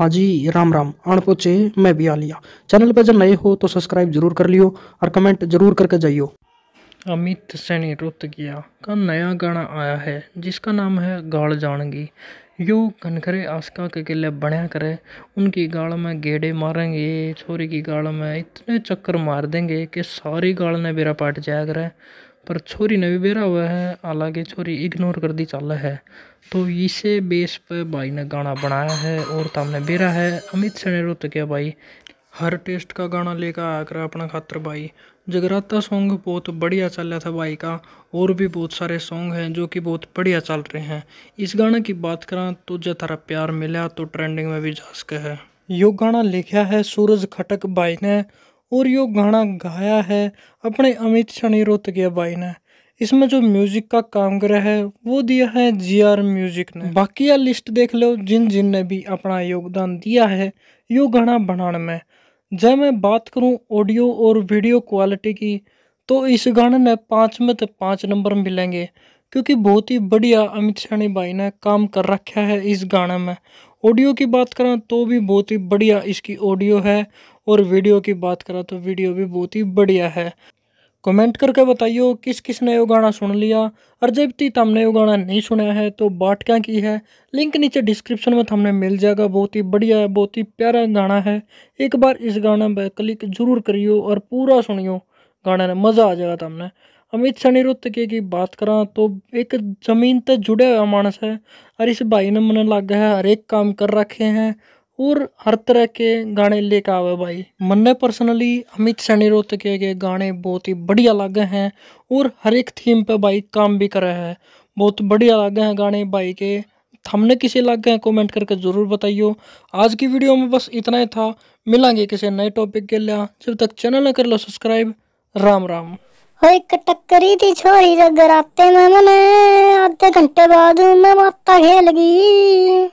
हाँ जी राम राम पोचे मैं भी आलिया चैनल पर जब नए हो तो सब्सक्राइब जरूर कर लियो और कमेंट जरूर करके जाइयो अमित सैनी गया का नया गाना आया है जिसका नाम है गाल जानगी यो घनखरे आसका के किले बढ़िया करे उनकी गाल में गेड़े मारेंगे छोरी की गाल में इतने चक्कर मार देंगे कि सारी गाल ने बेरा पाट जाया करे पर छोरी ने भी बेरा हुआ है हालांकि छोरी इग्नोर कर दी चाल है तो इसे बेस पर भाई ने गाना बनाया है और तमने बेरा है अमित से ने रोते क्या भाई हर टेस्ट का गाना लेकर आया कर अपना खातर भाई जगराता सॉन्ग बहुत बढ़िया चल रहा था भाई का और भी बहुत सारे सॉन्ग हैं जो कि बहुत बढ़िया चल रहे हैं इस गाने की बात करा तो जो तारा प्यार मिला तो ट्रेंडिंग में भी जा सके है यो गाना लिखा है सूरज खटक भाई ने और यो गाना गाया है अपने अमित सनी रोतगिया भाई ने इसमें जो म्यूजिक का काम ग्रह है वो दिया है जी आर म्यूजिक ने बाकी लिस्ट देख लो जिन जिन ने भी अपना योगदान दिया है यो गाना बनाने में जब मैं बात करूँ ऑडियो और वीडियो क्वालिटी की तो इस गाने ने पाँच में तो पाँच नंबर मिलेंगे क्योंकि बहुत ही बढ़िया अमित सैनी भाई ने काम कर रखा है इस गाने में ऑडियो की बात करें तो भी बहुत ही बढ़िया इसकी ऑडियो है और वीडियो की बात करा तो वीडियो भी बहुत ही बढ़िया है कमेंट करके बताइयो किस किस ने वो गाना सुन लिया और जब तक तुमने वो गाना नहीं सुना है तो बाट क्या की है लिंक नीचे डिस्क्रिप्शन में तुमने मिल जाएगा बहुत ही बढ़िया है बहुत ही प्यारा गाना है एक बार इस गाना पर क्लिक जरूर करियो और पूरा सुनियो गाने में मज़ा आ जाएगा तमने अमित सनी के की बात करा तो एक ज़मीन तक जुड़े हुआ मानस है और इस भाई ने मन लगा है हर एक काम कर रखे हैं और हर तरह के गाने लेकर आवे भाई मैंने पर्सनली अमित सैनी रोहतके के गाने बहुत ही बढ़िया लगे हैं और हर एक थीम पे भाई काम भी करे है बहुत बढ़िया लगे हैं गाने भाई के थमने किसे लग गए कमेंट करके ज़रूर बताइयो आज की वीडियो में बस इतना ही था मिलेंगे किसी नए टॉपिक के लिए जब तक चैनल न कर लो सब्सक्राइब राम राम ओए टक्करी थी छोरी जगराते में मैंने आधे घंटे बाद मैं माता खेल गई